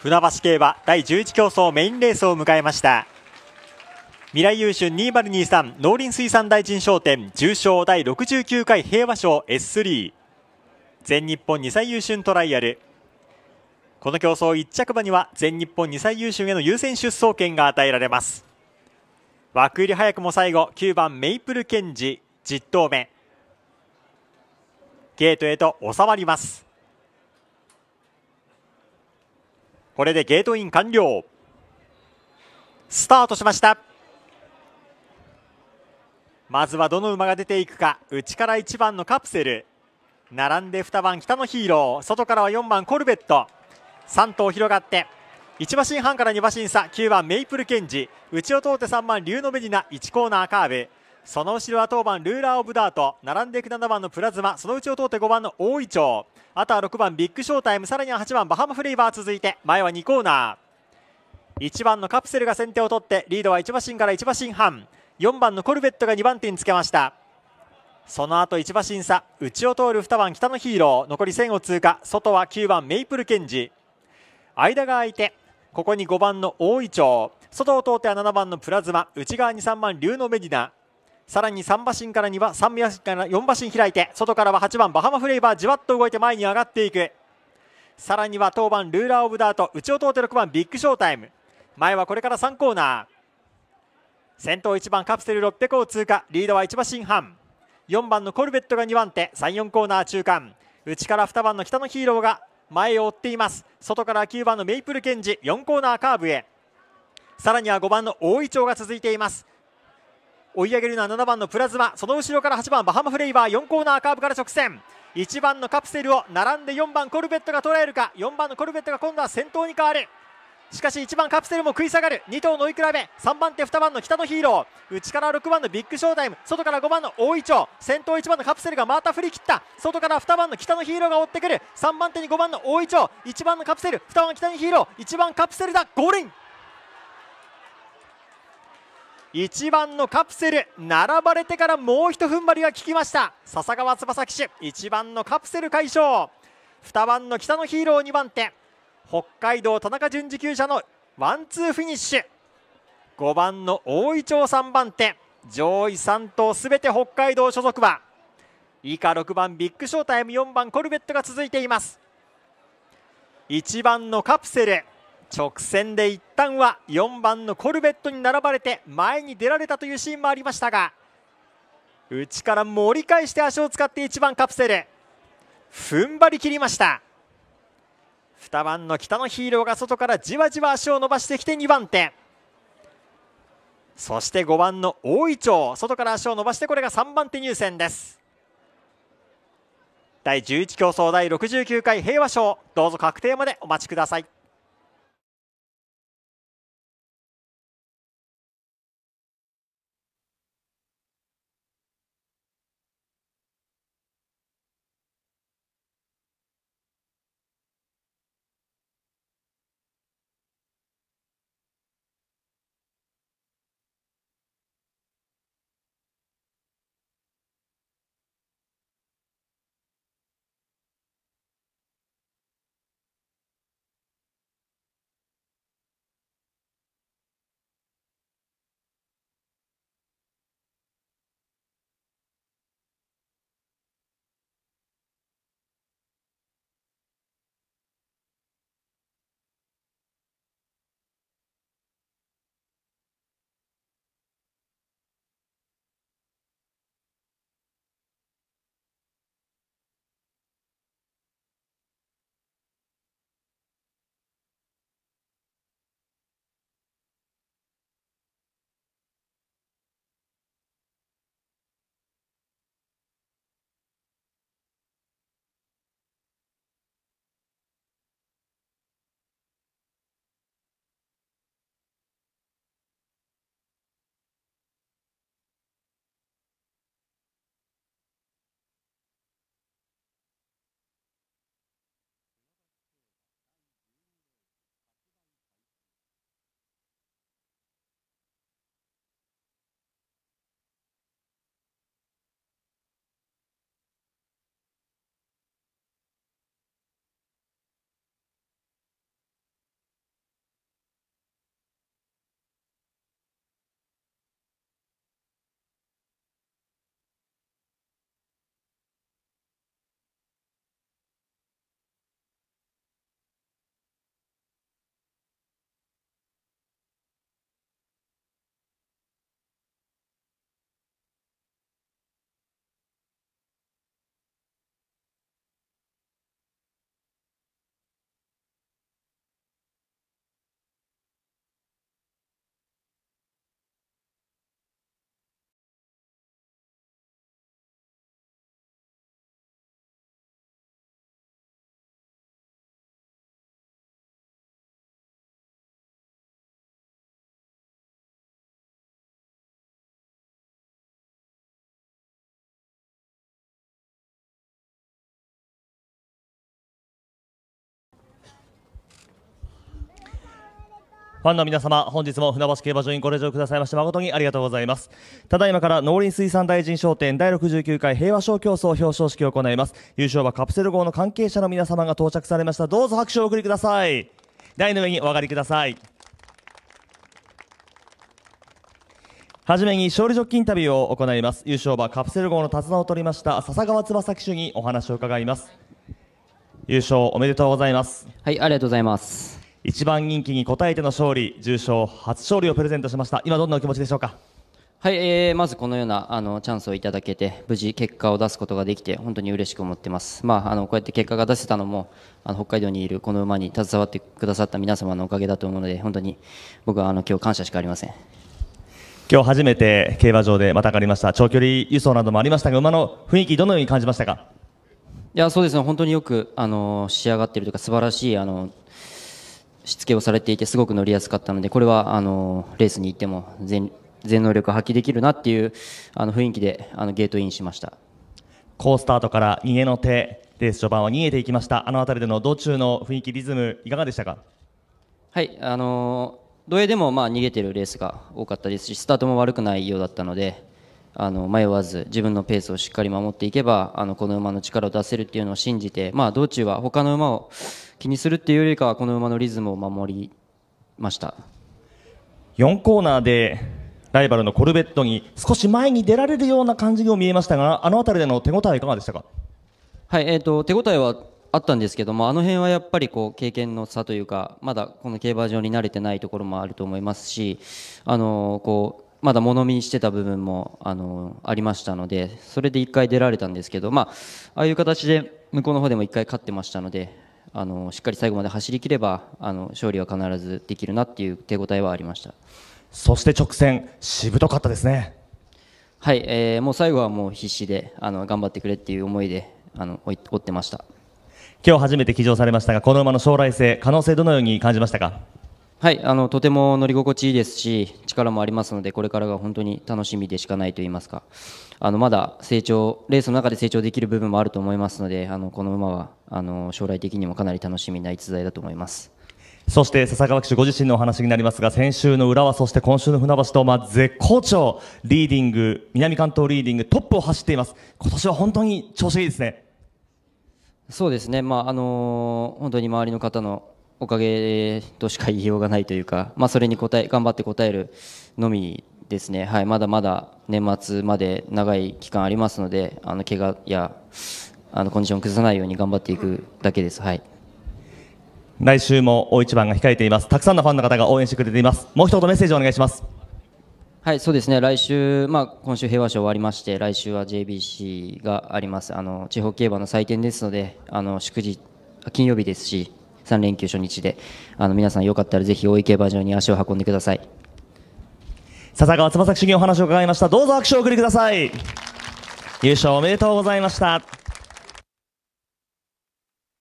船橋競馬第11競争メインレースを迎えました未来優秀2023農林水産大臣商店重賞第69回平和賞 S3 全日本2歳優秀トライアルこの競争1着馬には全日本2歳優秀への優先出走権が与えられます枠入り早くも最後9番メイプルケンジ10投目ゲートへと収まりますこれでゲートイン完了スタートしましたまずはどの馬が出ていくか内から1番のカプセル並んで2番北のヒーロー外からは4番コルベット3頭広がって1馬身半から2馬身差9番メイプルケンジ内を通って3番龍のベィナ1コーナーカーブその後ろは当番ルーラーオブダート並んでいく7番のプラズマそのうちを通って5番の大井町あとは6番ビッグショータイムさらには8番バハムフレーバー続いて前は2コーナー1番のカプセルが先手を取ってリードは1馬身から1馬身半4番のコルベットが2番手につけましたその後1馬身差内を通る2番北のヒーロー残り1000を通過外は9番メイプルケンジ間が空いてここに5番の大井町外を通っては7番のプラズマ内側に3番龍のメディナさらに3馬身からには3馬身から4馬身開いて外からは8番バハマフレーバーじわっと動いて前に上がっていくさらには当番ルーラーオブダート内を通って6番ビッグショータイム前はこれから3コーナー先頭1番カプセル600を通過リードは1馬身半4番のコルベットが2番手34コーナー中間内から2番の北のヒーローが前を追っています外から9番のメイプルケンジ4コーナーカーブへさらには5番の大井町が続いています追い上げるのは7番のプラズマその後ろから8番バハマフレイバー4コーナーカーブから直線1番のカプセルを並んで4番コルベットが捉えるか4番のコルベットが今度は先頭に変わるしかし1番カプセルも食い下がる2頭の追い比べ3番手2番の北のヒーロー内から6番のビッグショータイム外から5番の大井町先頭1番のカプセルがまた振り切った外から2番の北のヒーローが追ってくる3番手に5番の大井町1番のカプセル2番北のヒーロー1番カプセルだゴールイン1番のカプセル並ばれてからもうひと踏ん張りが効きました笹川翼騎手1番のカプセル解消2番の北のヒーロー2番手北海道田中準次級者のワンツーフィニッシュ5番の大井町3番手上位3頭すべて北海道所属は以下6番ビッグショータイム4番コルベットが続いています1番のカプセル直線で一旦は4番のコルベットに並ばれて前に出られたというシーンもありましたが内から盛り返して足を使って1番カプセル踏ん張り切りました2番の北のヒーローが外からじわじわ足を伸ばしてきて2番手そして5番の大井町外から足を伸ばしてこれが3番手入選です第11競争第69回平和賞どうぞ確定までお待ちくださいファンの皆様、本日も船橋競馬場にご来場くださいまして誠にありがとうございます。ただいまから農林水産大臣賞店第69回平和賞競争表彰式を行います。優勝はカプセル号の関係者の皆様が到着されました。どうぞ拍手をお送りください。台の上にお上がりください。はじめに勝利直近インタビューを行います。優勝馬カプセル号の手綱を取りました笹川翼騎手にお話を伺います。優勝おめでとうございます。はい、ありがとうございます。1番人気に応えての勝利重賞初勝利をプレゼントしました今どんなお気持ちでしょうかはい、えー、まずこのようなあのチャンスをいただけて無事結果を出すことができて本当に嬉しく思ってます、まあ、あのこうやって結果が出せたのもあの北海道にいるこの馬に携わってくださった皆様のおかげだと思うので本当に僕はあの今日感謝しかありません今日初めて競馬場でまたありました長距離輸送などもありましたが馬の雰囲気どのように感じましたかいやそうですね本当によくあの仕上がっているというか素晴らしいあのしつけをされていてすごく乗りやすかったのでこれはあのレースに行っても全能力を発揮できるなっていうあの雰囲気であのゲートインしました好スタートから家の手レース序盤は逃げていきましたあの辺りでの道中の雰囲気リズムいかがでしたかはいあのー、土でもまあ逃げてるレースが多かったですしスタートも悪くないようだったのであの迷わず自分のペースをしっかり守っていけばあのこの馬の力を出せるっていうのを信じて、まあ、道中は他の馬を気にするっていうよりかはこの馬のリズムを守りました4コーナーでライバルのコルベットに少し前に出られるような感じにも見えましたがあの辺りでの手応えはいかがでしたか、はいえと手応えはあったんですけどもあの辺はやっぱりこう経験の差というかまだこの競馬場に慣れてないところもあると思いますしあのこうまだ物見してた部分もあのありましたのでそれで1回出られたんですけど、まあ、ああいう形で向こうの方でも1回勝ってましたのであのしっかり最後まで走りきればあの勝利は必ずできるなっていう手応えはありましたそして直線しぶとかったですねはい、えー、もう最後はもう必死であの頑張ってくれっていう思いであの追ってました今日初めて騎乗されましたがこの馬の将来性可能性どのように感じましたかとても乗り心地いいですし力もありますのでこれからが本当に楽しみでしかないといいますかまだレースの中で成長できる部分もあると思いますのでこの馬は将来的にもかなり楽しみな逸材だと思います。そして笹川騎手ご自身のお話になりますが、先週の浦和、そして今週の船橋と、まあ、絶好調、リーディング、南関東リーディング、トップを走っています。今年は本当に調子いいですね。そうですね。まあ、あのー、本当に周りの方のおかげとしか言いようがないというか、まあ、それに応え頑張って応えるのみですね、はい、まだまだ年末まで長い期間ありますので、あの怪我やあのコンディションを崩さないように頑張っていくだけです。はい来週も大一番が控えています。たくさんのファンの方が応援してくれています。もう一言メッセージをお願いします。はい、そうですね。来週、まあ今週平和賞終わりまして、来週は JBC があります。あの地方競馬の祭典ですので、あの祝日金曜日ですし、3連休初日であの皆さんよかったらぜひ大ージョンに足を運んでください笹川翼主義お話を伺いましたどうぞ拍手をお送りください優勝おめでとうございました